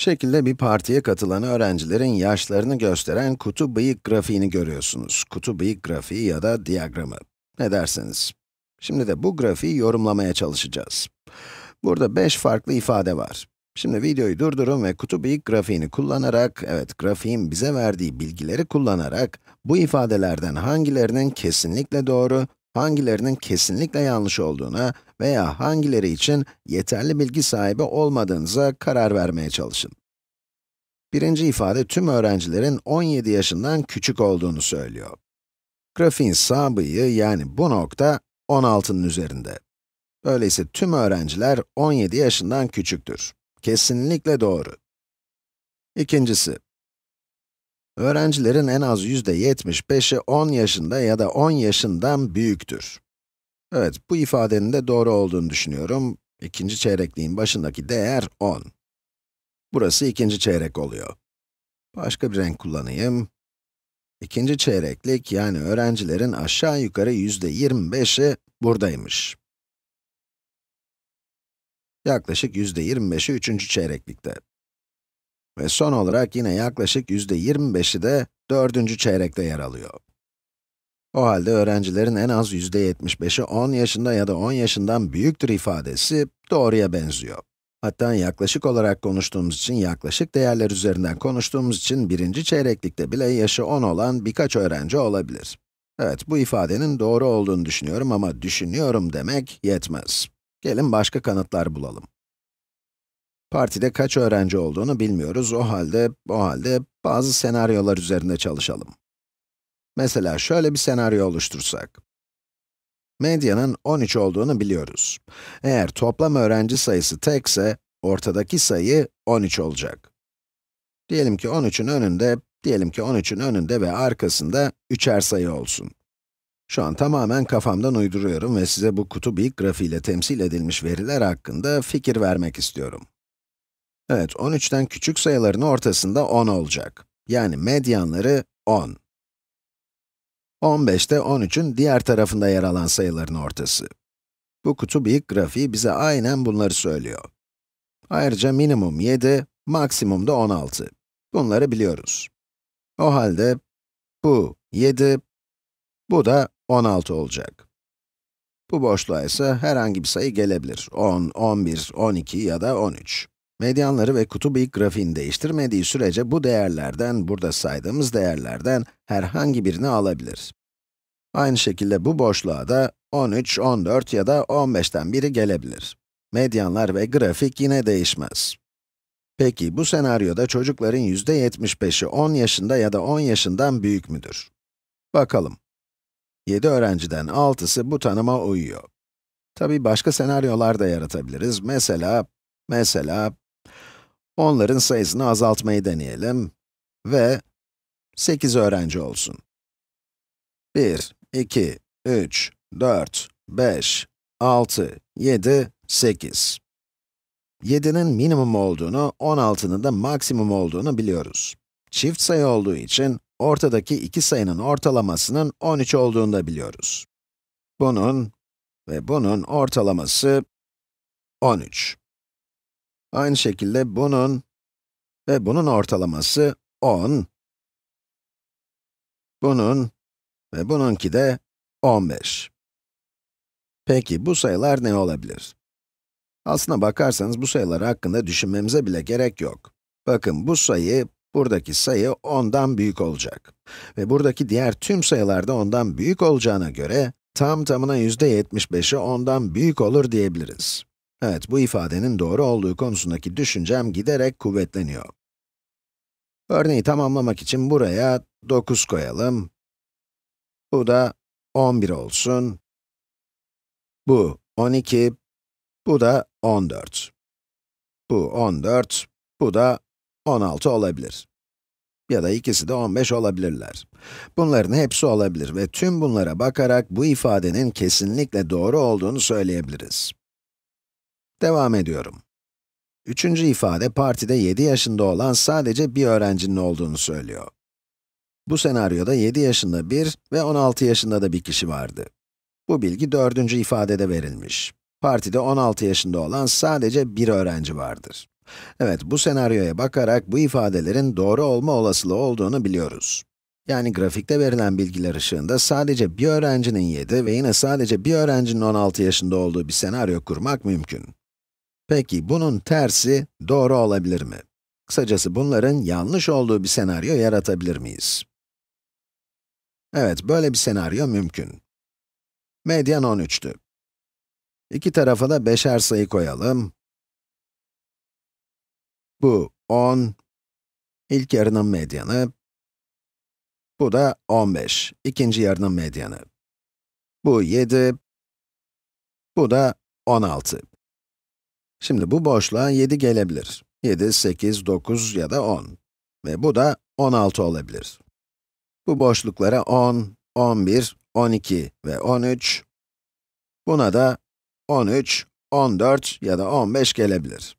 şekilde bir partiye katılan öğrencilerin yaşlarını gösteren kutu bıyık grafiğini görüyorsunuz. Kutu bıyık grafiği ya da diyagramı. Ne dersiniz? Şimdi de bu grafiği yorumlamaya çalışacağız. Burada 5 farklı ifade var. Şimdi videoyu durdurun ve kutu bıyık grafiğini kullanarak, evet grafiğin bize verdiği bilgileri kullanarak, bu ifadelerden hangilerinin kesinlikle doğru, hangilerinin kesinlikle yanlış olduğuna veya hangileri için yeterli bilgi sahibi olmadığınıza karar vermeye çalışın. Birinci ifade tüm öğrencilerin 17 yaşından küçük olduğunu söylüyor. Grafiğin sağ bıyığı yani bu nokta 16'nın üzerinde. Öyleyse tüm öğrenciler 17 yaşından küçüktür. Kesinlikle doğru. İkincisi, öğrencilerin en az %75'i 10 yaşında ya da 10 yaşından büyüktür. Evet, bu ifadenin de doğru olduğunu düşünüyorum. İkinci çeyrekliğin başındaki değer 10. Burası ikinci çeyrek oluyor. Başka bir renk kullanayım. İkinci çeyreklik, yani öğrencilerin aşağı yukarı %25'i buradaymış. Yaklaşık %25'i üçüncü çeyreklikte. Ve son olarak yine yaklaşık %25'i de dördüncü çeyrekte yer alıyor. O halde öğrencilerin en az %75'i 10 yaşında ya da 10 yaşından büyüktür ifadesi doğruya benziyor. Hatta yaklaşık olarak konuştuğumuz için, yaklaşık değerler üzerinden konuştuğumuz için birinci çeyreklikte bile yaşı 10 olan birkaç öğrenci olabilir. Evet, bu ifadenin doğru olduğunu düşünüyorum ama düşünüyorum demek yetmez. Gelin başka kanıtlar bulalım. Partide kaç öğrenci olduğunu bilmiyoruz. O halde, o halde bazı senaryolar üzerinde çalışalım. Mesela şöyle bir senaryo oluştursak. Medyanın 13 olduğunu biliyoruz. Eğer toplam öğrenci sayısı tekse, ortadaki sayı 13 olacak. Diyelim ki 13'ün önünde, diyelim ki 13'ün önünde ve arkasında 3'er sayı olsun. Şu an tamamen kafamdan uyduruyorum ve size bu kutu bir grafiğiyle temsil edilmiş veriler hakkında fikir vermek istiyorum. Evet, 13'ten küçük sayıların ortasında 10 olacak. Yani medyanları 10. 15 de 13'ün diğer tarafında yer alan sayıların ortası. Bu kutu büyük grafiği bize aynen bunları söylüyor. Ayrıca minimum 7, maksimum da 16. Bunları biliyoruz. O halde bu 7, bu da 16 olacak. Bu boşluğa ise herhangi bir sayı gelebilir. 10, 11, 12 ya da 13. Medyanları ve kutu büyük grafiğini değiştirmediği sürece bu değerlerden, burada saydığımız değerlerden herhangi birini alabilir. Aynı şekilde bu boşluğa da 13, 14 ya da 15'ten biri gelebilir. Medyanlar ve grafik yine değişmez. Peki bu senaryoda çocukların %75'i 10 yaşında ya da 10 yaşından büyük müdür? Bakalım. 7 öğrenciden 6'sı bu tanıma uyuyor. Tabi başka senaryolar da yaratabiliriz. Mesela, mesela Onların sayısını azaltmayı deneyelim ve 8 öğrenci olsun. 1, 2, 3, 4, 5, 6, 7, 8. 7'nin minimum olduğunu, 16'nın da maksimum olduğunu biliyoruz. Çift sayı olduğu için, ortadaki iki sayının ortalamasının 13 olduğunu da biliyoruz. Bunun ve bunun ortalaması 13. Aynı şekilde bunun ve bunun ortalaması 10, bunun ve bununki de 15. Peki bu sayılar ne olabilir? Aslına bakarsanız bu sayılar hakkında düşünmemize bile gerek yok. Bakın bu sayı, buradaki sayı 10'dan büyük olacak. Ve buradaki diğer tüm sayılar da 10'dan büyük olacağına göre, tam tamına %75'i 10'dan büyük olur diyebiliriz. Evet, bu ifadenin doğru olduğu konusundaki düşüncem giderek kuvvetleniyor. Örneği tamamlamak için buraya 9 koyalım. Bu da 11 olsun. Bu 12, bu da 14. Bu 14, bu da 16 olabilir. Ya da ikisi de 15 olabilirler. Bunların hepsi olabilir ve tüm bunlara bakarak bu ifadenin kesinlikle doğru olduğunu söyleyebiliriz. Devam ediyorum. Üçüncü ifade, partide 7 yaşında olan sadece bir öğrencinin olduğunu söylüyor. Bu senaryoda 7 yaşında bir ve 16 yaşında da bir kişi vardı. Bu bilgi dördüncü ifadede verilmiş. Partide 16 yaşında olan sadece bir öğrenci vardır. Evet, bu senaryoya bakarak bu ifadelerin doğru olma olasılığı olduğunu biliyoruz. Yani grafikte verilen bilgiler ışığında sadece bir öğrencinin 7 ve yine sadece bir öğrencinin 16 yaşında olduğu bir senaryo kurmak mümkün. Peki bunun tersi doğru olabilir mi? Kısacası bunların yanlış olduğu bir senaryo yaratabilir miyiz? Evet, böyle bir senaryo mümkün. Medyan 13'tü. İki tarafa da 5'er sayı koyalım. Bu 10, ilk yarının medyanı. Bu da 15, ikinci yarının medyanı. Bu 7, bu da 16. Şimdi bu boşluğa 7 gelebilir. 7, 8, 9 ya da 10. Ve bu da 16 olabilir. Bu boşluklara 10, 11, 12 ve 13, buna da 13, 14 ya da 15 gelebilir.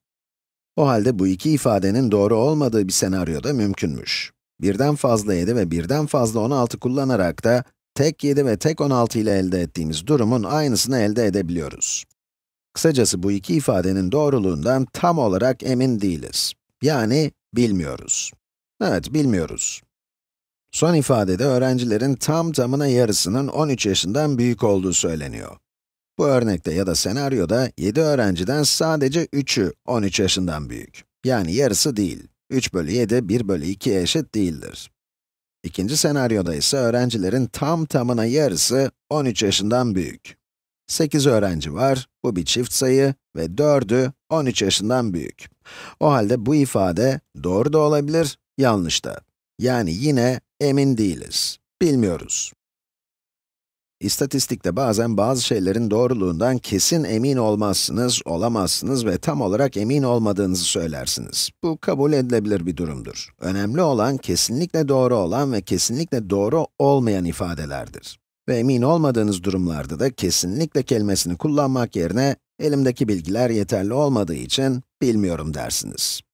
O halde bu iki ifadenin doğru olmadığı bir senaryoda mümkünmüş. Birden fazla 7 ve birden fazla 16 kullanarak da tek 7 ve tek 16 ile elde ettiğimiz durumun aynısını elde edebiliyoruz. Kısacası bu iki ifadenin doğruluğundan tam olarak emin değiliz. Yani bilmiyoruz. Evet, bilmiyoruz. Son ifadede öğrencilerin tam tamına yarısının 13 yaşından büyük olduğu söyleniyor. Bu örnekte ya da senaryoda 7 öğrenciden sadece 3'ü 13 yaşından büyük. Yani yarısı değil. 3 bölü 7, 1 bölü 2 eşit değildir. İkinci senaryoda ise öğrencilerin tam tamına yarısı 13 yaşından büyük. 8 öğrenci var, bu bir çift sayı ve 4'ü 13 yaşından büyük. O halde bu ifade doğru da olabilir, yanlış da. Yani yine emin değiliz, bilmiyoruz. İstatistikte bazen bazı şeylerin doğruluğundan kesin emin olmazsınız, olamazsınız ve tam olarak emin olmadığınızı söylersiniz. Bu kabul edilebilir bir durumdur. Önemli olan kesinlikle doğru olan ve kesinlikle doğru olmayan ifadelerdir. Ve emin olmadığınız durumlarda da kesinlikle kelimesini kullanmak yerine elimdeki bilgiler yeterli olmadığı için bilmiyorum dersiniz.